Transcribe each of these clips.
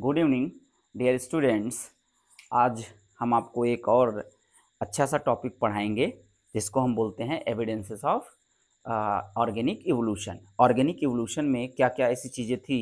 good evening dear students आज हम आपको एक और अच्छा सा टॉपिक पढ़ाएंगे जिसको हम बोलते हैं evidences of organic evolution organic evolution में क्या क्या ऐसी चीज़ें थी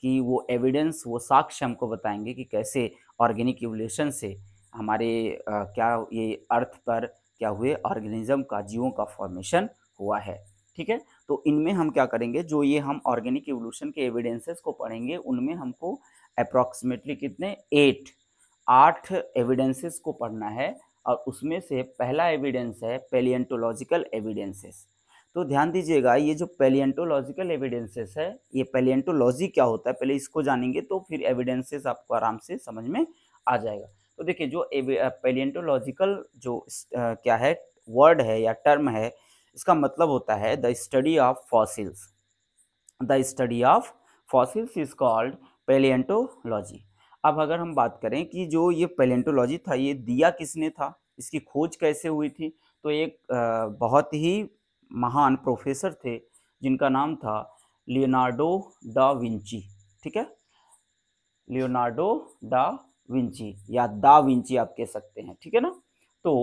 कि वो एविडेंस वो साक्ष्य हमको बताएंगे कि कैसे ऑर्गेनिक इवोल्यूशन से हमारे uh, क्या ये अर्थ पर क्या हुए ऑर्गेनिज्म का जीवों का फॉर्मेशन हुआ है ठीक है तो इनमें हम क्या करेंगे जो ये हम ऑर्गेनिक इवोल्यूशन के एविडेंसेस को पढ़ेंगे उनमें हमको अप्रॉक्सीमेटली कितने एट आठ एविडेंसेस को पढ़ना है और उसमें से पहला एविडेंस है पेलियंटोलॉजिकल एविडेंसेस तो ध्यान दीजिएगा ये जो पेलियंटोलॉजिकल एविडेंसेस है ये पेलियंटोलॉजी क्या होता है पहले इसको जानेंगे तो फिर एविडेंसेस आपको आराम से समझ में आ जाएगा तो देखिए जो पेलियंटोलॉजिकल जो क्या है वर्ड है या टर्म है इसका मतलब होता है the study of fossils the study of fossils is called palaeontology अब अगर हम बात करें कि जो ये पेलेंटोलॉजी था ये दिया किसने था इसकी खोज कैसे हुई थी तो एक बहुत ही महान प्रोफेसर थे जिनका नाम था लियोनार्डो डा विंची ठीक है लियोनार्डो डा विंची या दा विंची आप कह सकते हैं ठीक है ना तो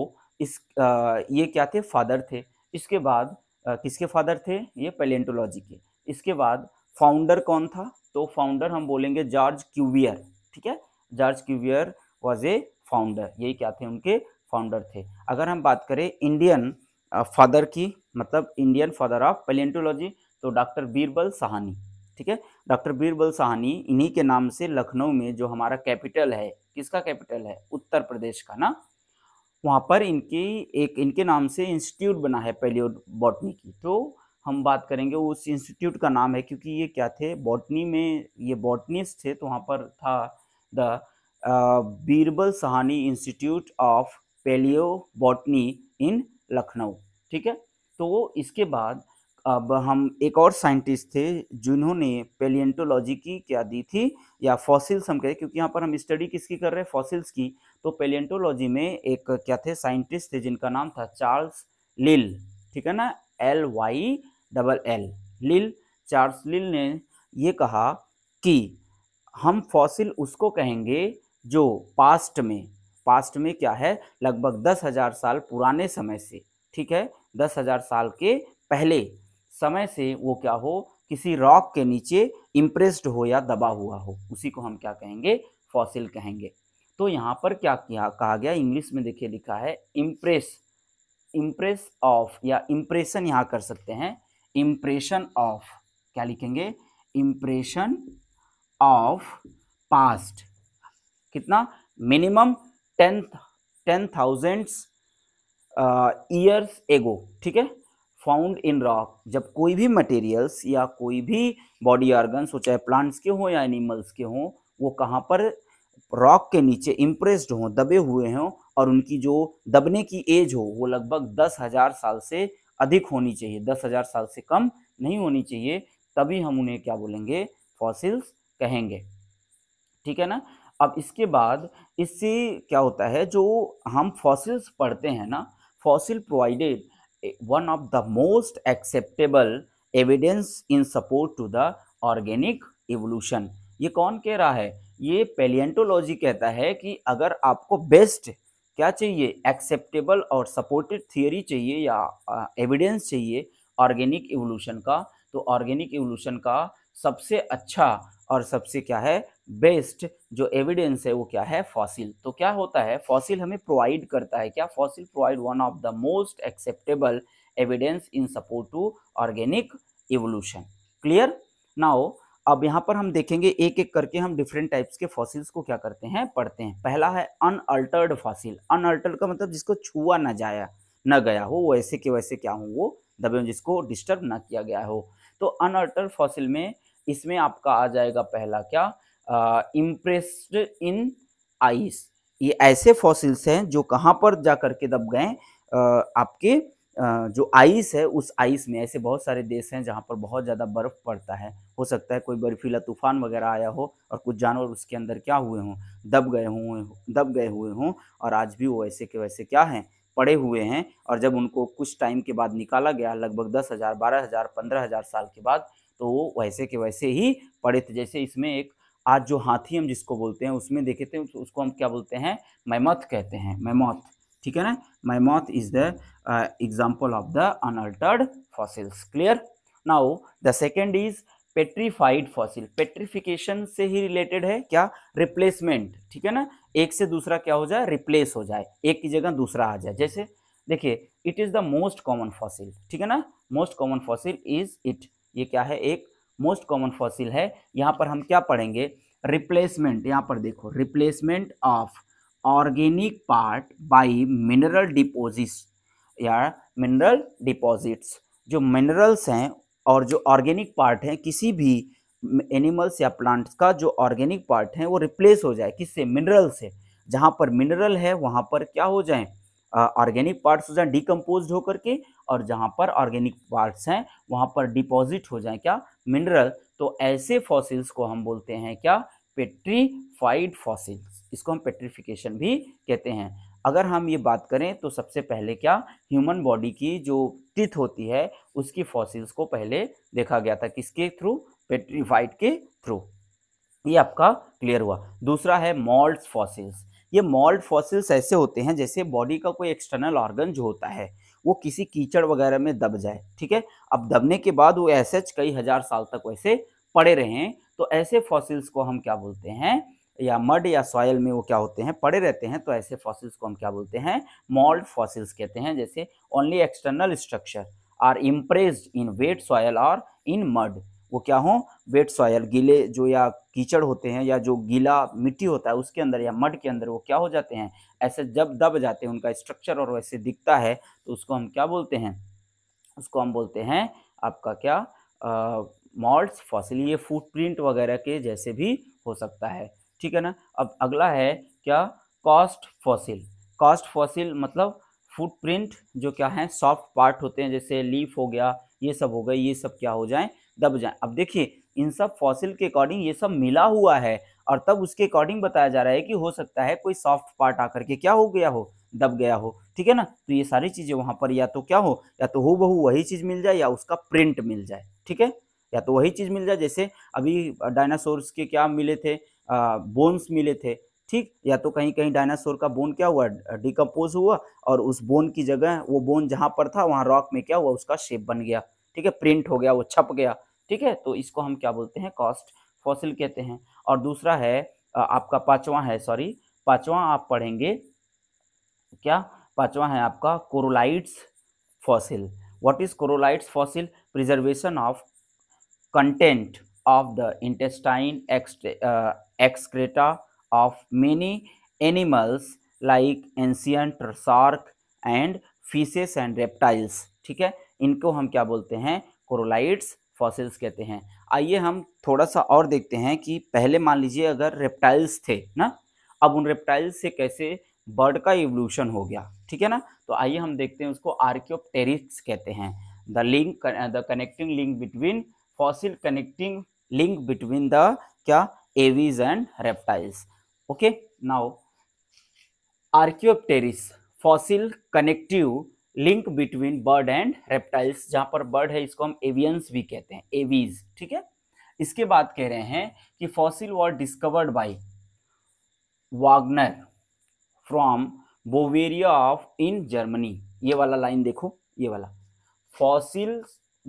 इस आ, ये क्या थे फादर थे इसके बाद आ, किसके फादर थे ये पेलेंटोलॉजी के इसके बाद फाउंडर कौन था तो फाउंडर हम बोलेंगे जॉर्ज क्यूवियर ठीक है George Cuvier was a founder यही क्या थे उनके फाउंडर थे अगर हम बात करें इंडियन फादर की मतलब इंडियन फादर ऑफ पेलेंटोलॉजी तो डॉक्टर बीरबल सहानी ठीक है डॉक्टर बीरबल सहानी इन्हीं के नाम से लखनऊ में जो हमारा कैपिटल है किसका कैपिटल है उत्तर प्रदेश का ना वहाँ पर इनकी एक इनके नाम से इंस्टीट्यूट बना है पेलियो बॉटनी की तो हम बात करेंगे उस इंस्टीट्यूट का नाम है क्योंकि ये क्या थे बॉटनी में ये बॉटनिस्ट थे तो वहाँ पर था the Birbal Sahni institute of palaeobotany in Lucknow ठीक है तो इसके बाद अब हम एक और साइंटिस्ट थे जिन्होंने पेलियंटोलॉजी की क्या दी थी या फॉसिल्स हम कहें क्योंकि यहाँ पर हम स्टडी किसकी कर रहे हैं फॉसिल्स की तो पेलियंटोलॉजी में एक क्या थे साइंटिस्ट थे जिनका नाम था चार्ल्स लिल ठीक है ना L Y double L Lyell Charles Lyell ने ये कहा कि हम फॉसिल उसको कहेंगे जो पास्ट में पास्ट में क्या है लगभग दस हज़ार साल पुराने समय से ठीक है दस हज़ार साल के पहले समय से वो क्या हो किसी रॉक के नीचे इम्प्रेस्ड हो या दबा हुआ हो उसी को हम क्या कहेंगे फॉसिल कहेंगे तो यहाँ पर क्या किया कहा गया इंग्लिश में देखिए लिखा है इम्प्रेस इम्प्रेस ऑफ या इम्प्रेशन यहाँ कर सकते हैं इम्प्रेशन ऑफ क्या लिखेंगे इम्प्रेशन ऑफ पास्ट कितना minimum tenth ten thousand years ago ठीक है फाउंड इन रॉक जब कोई भी मटेरियल्स या कोई भी बॉडी ऑर्गन्स हो चाहे प्लांट्स के हों या एनिमल्स के हों वो कहाँ पर रॉक के नीचे इम्प्रेस्ड हों दबे हुए हों और उनकी जो दबने की एज हो वो लगभग दस हजार साल से अधिक होनी चाहिए दस हजार साल से कम नहीं होनी चाहिए तभी हम उन्हें क्या बोलेंगे फॉसिल्स कहेंगे ठीक है ना अब इसके बाद इससे क्या होता है जो हम फॉसिल्स पढ़ते हैं ना fossil provided one of the most acceptable evidence in support to the organic evolution ये कौन कह रहा है ये पेलियंटोलॉजी कहता है कि अगर आपको बेस्ट क्या चाहिए एक्सेप्टेबल और सपोर्टेड थियोरी चाहिए या एविडेंस चाहिए ऑर्गेनिक एवोल्यूशन का तो ऑर्गेनिक एवोल्यूशन का सबसे अच्छा और सबसे क्या है बेस्ट जो एविडेंस है वो क्या है फॉसिल तो क्या होता है फॉसिल हमें प्रोवाइड करता है क्या fossil provide one of the most acceptable evidence in support to organic evolution clear now अब यहाँ पर हम देखेंगे एक एक करके हम डिफरेंट टाइप्स के फॉसिल्स को क्या करते हैं पढ़ते हैं पहला है अनअल्टर्ड फॉसिल अनअल्टर्ड का मतलब जिसको छुआ ना जाया ना गया हो वो ऐसे के वैसे क्या हो वो दबे जिसको डिस्टर्ब ना किया गया हो तो अनअल्टर्ड फॉसिल में इसमें आपका आ जाएगा पहला क्या इम्प्रेस्ड इन आइस ये ऐसे फॉसिल्स हैं जो कहाँ पर जा करके दब गए आपके जो आइस है उस आइस में ऐसे बहुत सारे देश हैं जहाँ पर बहुत ज़्यादा बर्फ़ पड़ता है हो सकता है कोई बर्फीला तूफान वगैरह आया हो और कुछ जानवर उसके अंदर क्या हुए हों दब गए हुए दब गए हुए हों और आज भी वो ऐसे के वैसे क्या हैं पड़े हुए हैं और जब उनको कुछ टाइम के बाद निकाला गया लगभग दस हज़ार बारह हज़ार पंद्रह हज़ार साल के बाद तो वो वैसे के वैसे ही पड़े थे जैसे इसमें एक आज जो हाथी हम जिसको बोलते हैं उसमें देखे थे तो उसको हम क्या बोलते हैं मैमथ कहते हैं मैमथ ठीक है ना mammoth is the example of the unaltered fossils clear now the second is petrified fossil petrification से ही रिलेटेड है क्या रिप्लेसमेंट ठीक है ना एक से दूसरा क्या हो जाए रिप्लेस हो जाए एक की जगह दूसरा आ जाए जैसे देखिए it is the most common fossil ठीक है ना most common fossil is it ये क्या है एक मोस्ट कॉमन फॉसिल है यहाँ पर हम क्या पढ़ेंगे रिप्लेसमेंट यहाँ पर देखो replacement of organic part by mineral deposits या मिनरल डिपोजिट्स जो मिनरल्स हैं और जो ऑर्गेनिक पार्ट हैं किसी भी एनिमल्स या प्लांट्स का जो ऑर्गेनिक पार्ट है वो रिप्लेस हो जाए किससे मिनरल से जहाँ पर मिनरल है वहाँ पर क्या हो जाए ऑर्गेनिक पार्ट्स हो जाए डिकम्पोज होकर के और जहाँ पर ऑर्गेनिक पार्ट्स हैं वहाँ पर डिपॉजिट हो जाए क्या मिनरल तो ऐसे फॉसिल्स को हम बोलते हैं क्या पेट्रीफाइड फॉसिल्स इसको हम पेट्रिफिकेशन भी कहते हैं अगर हम ये बात करें तो सबसे पहले क्या ह्यूमन बॉडी की जो टिथ होती है उसकी फॉसिल्स को पहले देखा गया था किसके थ्रू पेट्रीफाइड के थ्रू ये आपका क्लियर हुआ दूसरा है मॉल्ट फॉसिल्स ये मॉल्ट फॉसिल्स ऐसे होते हैं जैसे बॉडी का कोई एक्सटर्नल ऑर्गन जो होता है वो किसी कीचड़ वगैरह में दब जाए ठीक है अब दबने के बाद वो ऐसे कई हज़ार साल तक वैसे पड़े रहे तो ऐसे फॉसिल्स को हम क्या बोलते हैं या मड या सॉयल में वो क्या होते हैं पड़े रहते हैं तो ऐसे फॉसिल्स को हम क्या बोलते हैं मॉल्ड फॉसिल्स कहते हैं जैसे only external structure are impressed in wet soil और इन मड वो क्या हो वेट सॉयल गीले जो या कीचड़ होते हैं या जो गीला मिट्टी होता है उसके अंदर या मड के अंदर वो क्या हो जाते हैं ऐसे जब दब जाते हैं उनका स्ट्रक्चर और वैसे दिखता है तो उसको हम क्या बोलते हैं उसको हम बोलते हैं आपका क्या मॉल्ट फॉसिल ये फुटप्रिंट वगैरह के जैसे भी हो सकता है ठीक है ना अब अगला है क्या कॉस्ट फॉसिल कॉस्ट फॉसिल मतलब फुटप्रिंट जो क्या है सॉफ्ट पार्ट होते हैं जैसे लीफ हो गया ये सब हो गए ये सब क्या हो जाए दब जाए अब देखिए इन सब फॉसिल के अकॉर्डिंग ये सब मिला हुआ है और तब उसके अकॉर्डिंग बताया जा रहा है कि हो सकता है कोई सॉफ्ट पार्ट आकर के क्या हो गया हो दब गया हो ठीक है ना तो ये सारी चीज़ें वहां पर या तो क्या हो या तो हो बहु वही चीज़ मिल जाए या उसका प्रिंट मिल जाए ठीक है या तो वही चीज़ मिल जाए जैसे अभी डायनासोर्स के क्या मिले थे बोन्स मिले थे ठीक या तो कहीं कहीं डायनासोर का बोन क्या हुआ डिकम्पोज हुआ और उस बोन की जगह वो बोन जहाँ पर था वहाँ रॉक में क्या हुआ उसका शेप बन गया ठीक है प्रिंट हो गया वो छप गया ठीक है तो इसको हम क्या बोलते हैं कॉस्ट फॉसिल कहते हैं और दूसरा है आपका पांचवा है सॉरी पांचवा आप पढ़ेंगे क्या पांचवा है आपका coprolites fossil what is coprolites fossil preservation of content of the intestine excreta of many animals like ancient shark and fishes and reptiles ठीक है इनको हम क्या बोलते हैं क्रोलाइट्स फॉसिल्स कहते हैं आइए हम थोड़ा सा और देखते हैं कि पहले मान लीजिए अगर रेप्टाइल्स थे ना अब उन रेप्टाइल्स से कैसे बर्ड का इवोल्यूशन हो गया ठीक है ना तो आइए हम देखते हैं उसको आर्क्योप्टेरिक्स कहते हैं the link the connecting link between fossil connecting link between the क्या aves and reptiles okay now archaeopteryx fossil connective link between bird and reptiles जहां पर बर्ड है इसको हम एवियंस भी कहते हैं एवीज ठीक है इसके बाद कह रहे हैं कि fossil were discovered by Wagner from Bavaria of in Germany ये वाला लाइन देखो ये वाला fossil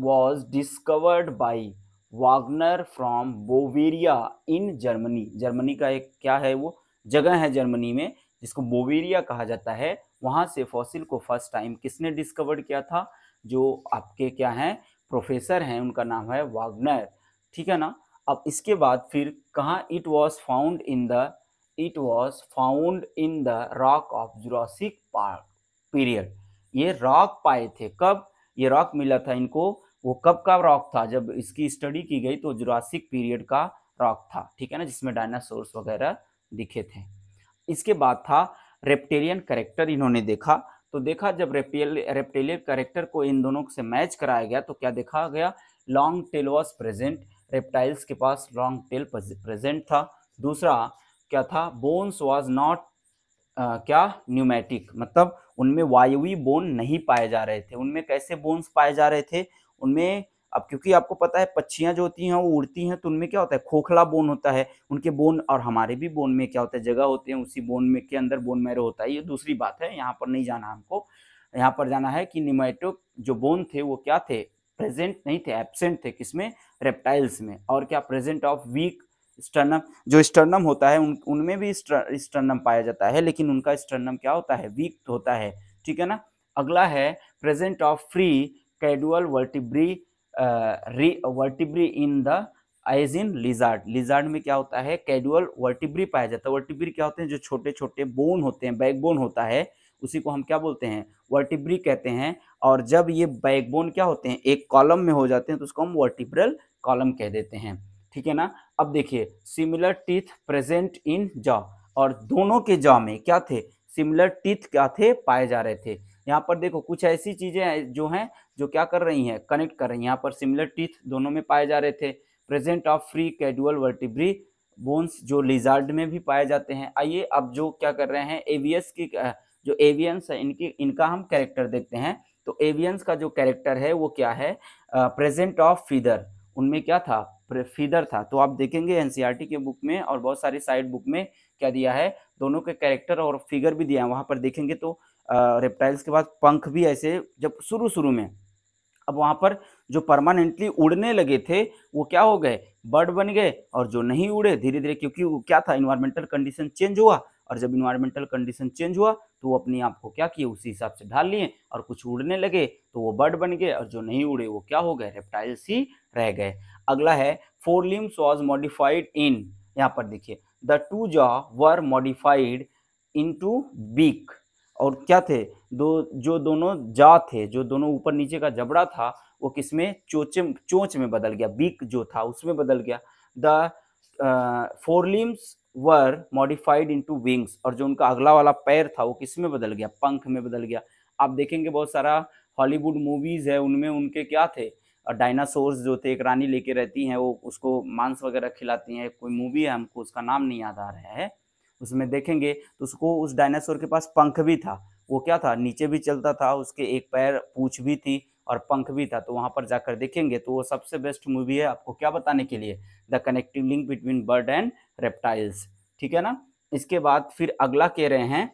was discovered by Wagner from Bavaria in Germany Germany का एक क्या है वो जगह है जर्मनी में जिसको बोवेरिया कहा जाता है वहाँ से फॉसिल को फर्स्ट टाइम किसने डिस्कवर्ड किया था जो आपके क्या हैं प्रोफेसर हैं उनका नाम है वागनर ठीक है ना अब इसके बाद फिर कहाँ it was found in the it was found in the rock of Jurassic park period ये रॉक पाए थे कब ये रॉक मिला था इनको वो कब का रॉक था जब इसकी स्टडी की गई तो जुरासिक पीरियड का रॉक था ठीक है ना जिसमें डायनासोर्स वगैरह दिखे थे इसके बाद था रेप्टेलियन करेक्टर इन्होंने देखा तो देखा जब रेपियल रेप्टेलियन करेक्टर को इन दोनों से मैच कराया गया तो क्या देखा गया long tail was present reptiles के पास लॉन्ग टेल प्रेजेंट था दूसरा क्या था बोन्स वॉज नॉट क्या न्यूमेटिक मतलब उनमें वायुवी बोन नहीं पाए जा रहे थे उनमें कैसे बोन्स पाए जा रहे थे उनमें अब क्योंकि आपको पता है पक्षियाँ जो होती हैं वो उड़ती हैं तो उनमें क्या होता है खोखला बोन होता है उनके बोन और हमारे भी बोन में क्या होता है जगह होते हैं उसी बोन में के अंदर बोन मैरो होता है ये दूसरी बात है यहाँ पर नहीं जाना हमको यहाँ पर जाना है कि निमेटो जो बोन थे वो क्या थे प्रेजेंट नहीं थे एबसेंट थे किसमें रेप्टाइल्स में और क्या प्रेजेंट ऑफ वीक स्टर्नम जो स्टर्नम होता है उन उनमें भी स्टर्नम पाया जाता है लेकिन उनका स्टर्नम क्या होता है वीक होता है ठीक है ना अगला है present of free caudal vertebrae free vertebrae in the age in lizard lizard में क्या होता है कैडुअल वर्टिब्री पाया जाता है वर्टिब्री क्या होते हैं जो छोटे छोटे बोन होते हैं बैकबोन होता है उसी को हम क्या बोलते हैं वर्टिब्री कहते हैं और जब ये बैकबोन क्या होते हैं एक कॉलम में हो जाते हैं तो उसको हम वर्टिब्रल कॉलम कह देते हैं ठीक है ना अब देखिए similar teeth present in jaw और दोनों के जॉ में क्या थे सिमिलर टीथ क्या थे पाए जा रहे थे यहाँ पर देखो कुछ ऐसी चीज़ें जो हैं जो क्या कर रही हैं कनेक्ट कर रही हैं यहाँ पर सिमिलर टीथ दोनों में पाए जा रहे थे present of free caudal vertebrae bones जो लिजार्ड में भी पाए जाते हैं आइए अब जो क्या कर रहे हैं एवियस की जो एवियंस है इनकी इनका हम कैरेक्टर देखते हैं तो एवियंस का जो कैरेक्टर है वो क्या है प्रेजेंट ऑफ फीदर उनमें क्या था फीदर था तो आप देखेंगे एनसीईआरटी e के बुक में और बहुत सारी साइड बुक में क्या दिया है दोनों के कैरेक्टर और फिगर भी दिया है वहाँ पर देखेंगे तो रेप्टाइल्स के बाद पंख भी ऐसे जब शुरू शुरू में अब वहाँ पर जो परमानेंटली उड़ने लगे थे वो क्या हो गए बर्ड बन गए और जो नहीं उड़े धीरे धीरे क्योंकि वो क्या था इन्वायरमेंटल कंडीशन चेंज हुआ और जब इन्वायरमेंटल कंडीशन चेंज हुआ तो वो अपने आप को क्या किए उसी हिसाब से ढाल लिए और कुछ उड़ने लगे तो वो बर्ड बन गए और जो नहीं उड़े वो क्या हो गए रेप्टाइल्स ही रह गए अगला है fore limbs was modified in यहाँ पर देखिए the two jaw were modified into beak और क्या थे दो जो दोनों जा थे जो दोनों ऊपर नीचे का जबड़ा था वो किस में चोचे चोच में बदल गया बीक जो था उसमें बदल गया the fore limbs were modified to wings और जो उनका अगला वाला पैर था वो किस में बदल गया पंख में बदल गया आप देखेंगे बहुत सारा हॉलीवुड मूवीज़ है उनमें उनके क्या थे डायनासोर्स जो थे एक रानी लेके रहती हैं वो उसको मांस वगैरह खिलाती हैं कोई मूवी है हमको उसका नाम नहीं याद आ रहा है उसमें देखेंगे तो उसको उस डायनासोर के पास पंख भी था वो क्या था नीचे भी चलता था उसके एक पैर पूछ भी थी और पंख भी था तो वहाँ पर जाकर देखेंगे तो वो सबसे बेस्ट मूवी है आपको क्या बताने के लिए the connective link between bird and reptiles ठीक है ना इसके बाद फिर अगला कह रहे हैं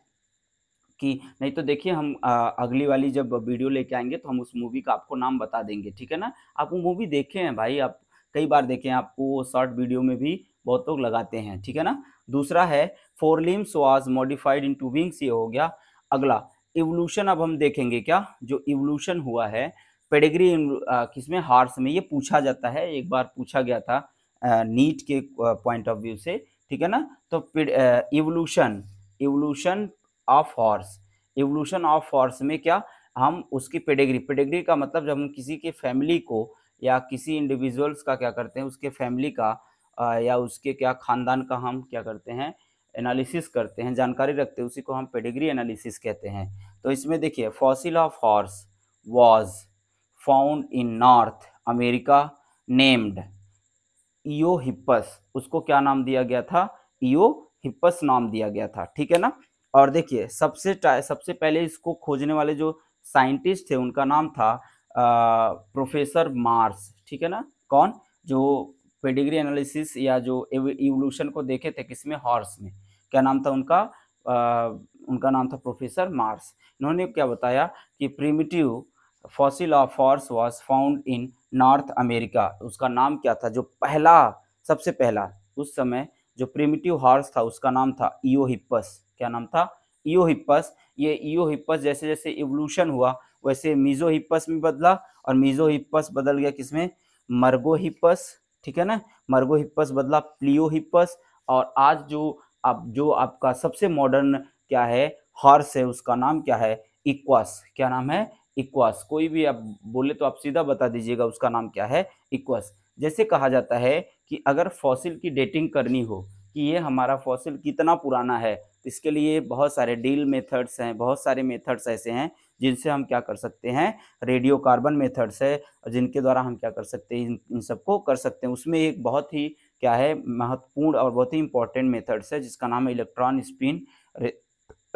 कि नहीं तो देखिए हम आ, अगली वाली जब वीडियो लेके आएंगे तो हम उस मूवी का आपको नाम बता देंगे ठीक है ना आप वो मूवी देखे हैं भाई आप कई बार देखे हैं आपको शॉर्ट वीडियो में भी बहुत लोग लगाते हैं ठीक है ना दूसरा है fore limbs was modified into wings ये हो गया अगला इवोल्यूशन अब हम देखेंगे क्या जो इवोल्यूशन हुआ है पेडिग्री किसमें हार्स में ये पूछा जाता है एक बार पूछा गया था नीट के पॉइंट ऑफ व्यू से ठीक है ना तो evolution evolution of horse evolution of horse में क्या हम उसकी पेडिग्री पेडिग्री का मतलब जब हम किसी के फैमिली को या किसी इंडिविजुअल्स का क्या करते हैं उसके फैमिली का या उसके क्या खानदान का हम क्या करते हैं एनालिसिस करते हैं जानकारी रखते हैं उसी को हम पेडिग्री एनालिसिस कहते हैं तो इसमें देखिए fossil of horse was found in North America named Eohippus उसको क्या नाम दिया गया था ईओ हिप्पस नाम दिया गया था ठीक है ना और देखिए सबसे सबसे पहले इसको खोजने वाले जो साइंटिस्ट थे उनका नाम था आ, प्रोफेसर मार्स ठीक है ना कौन जो पेडिग्री एनालिसिस या जो इवोल्यूशन को देखे थे किसमें हॉर्स में क्या नाम था उनका आ, उनका नाम था प्रोफेसर मार्स इन्होंने क्या बताया कि primitive fossil of horse was found in North America उसका नाम क्या था जो पहला सबसे पहला उस समय जो प्रिमिटिव हॉर्स था उसका नाम था ईओहिप्पस क्या नाम था ईओहिप्पस ये इोहिपस जैसे जैसे इवोल्यूशन हुआ वैसे मीजोहिप्पस में बदला और मीजोहिप्पस बदल गया किसमें मर्गोहिप्पस ठीक है ना मर्गो हिप्पस बदला प्लियो हिप्पस और आज जो आप जो आपका सबसे मॉडर्न क्या है हॉर्स है उसका नाम क्या है इक्वास क्या नाम है इक्वास कोई भी आप बोले तो आप सीधा बता दीजिएगा उसका नाम क्या है इक्वास जैसे कहा जाता है कि अगर फॉसिल की डेटिंग करनी हो कि ये हमारा फॉसिल कितना पुराना है इसके लिए बहुत सारे डील मेथड्स हैं बहुत सारे मेथड्स ऐसे हैं जिनसे हम क्या कर सकते हैं रेडियो कार्बन मेथड्स है जिनके द्वारा हम क्या कर सकते हैं इन सबको कर सकते हैं उसमें एक बहुत ही क्या है महत्वपूर्ण और बहुत ही इंपॉर्टेंट मेथड्स है जिसका नाम है इलेक्ट्रॉन स्पिन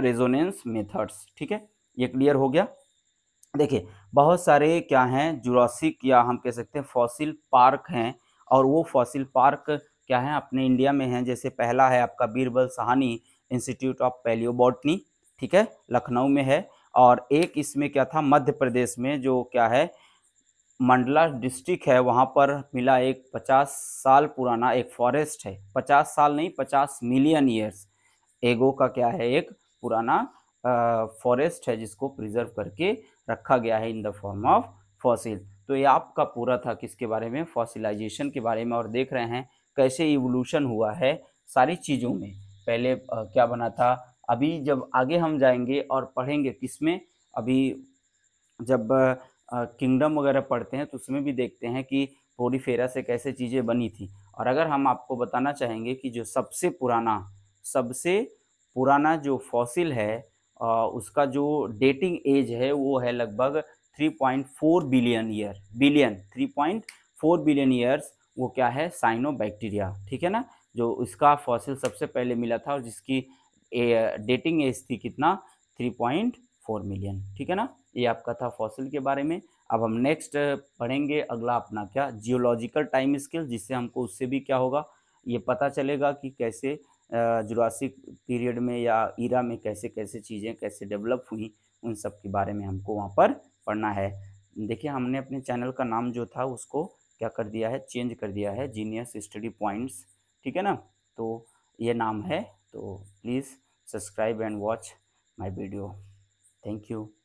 रेजोनेंस मेथड्स ठीक है ये क्लियर हो गया देखिए बहुत सारे क्या हैं जुरासिक या हम कह सकते हैं फॉसिल पार्क हैं और वो फॉसिल पार्क क्या है अपने इंडिया में है जैसे पहला है आपका Birbal Sahni institute of palaeobotany ठीक है लखनऊ में है और एक इसमें क्या था मध्य प्रदेश में जो क्या है मंडला डिस्ट्रिक्ट है वहाँ पर मिला एक 50 साल पुराना एक फॉरेस्ट है 50 साल नहीं 50 मिलियन ईयर्स एगो का क्या है एक पुराना फॉरेस्ट है जिसको प्रिजर्व करके रखा गया है in the form of fossil तो ये आपका पूरा था किसके बारे में फॉसिलाइजेशन के बारे में और देख रहे हैं कैसे इवोल्यूशन हुआ है सारी चीज़ों में पहले क्या बना था अभी जब आगे हम जाएंगे और पढ़ेंगे किस में अभी जब किंगडम वगैरह पढ़ते हैं तो उसमें भी देखते हैं कि फेरा से कैसे चीज़ें बनी थी और अगर हम आपको बताना चाहेंगे कि जो सबसे पुराना सबसे पुराना जो फॉसिल है उसका जो डेटिंग एज है वो है लगभग 3.4 billion year billion 3.4 billion years वो क्या है साइनोबैक्टीरिया ठीक है ना जो इसका फॉसिल सबसे पहले मिला था और जिसकी ए, डेटिंग एज थी कितना 3.4 मिलियन ठीक है ना ये आपका था फॉसिल के बारे में अब हम नेक्स्ट पढ़ेंगे अगला अपना क्या जियोलॉजिकल टाइम स्केल जिससे हमको उससे भी क्या होगा ये पता चलेगा कि कैसे जुरासिक पीरियड में या ईरा में कैसे कैसे चीज़ें कैसे डेवलप हुई उन सब के बारे में हमको वहाँ पर पढ़ना है देखिए हमने अपने चैनल का नाम जो था उसको क्या कर दिया है चेंज कर दिया है जीनियस स्टडी पॉइंट्स ठीक है ना तो ये नाम है तो please subscribe and watch my video thank you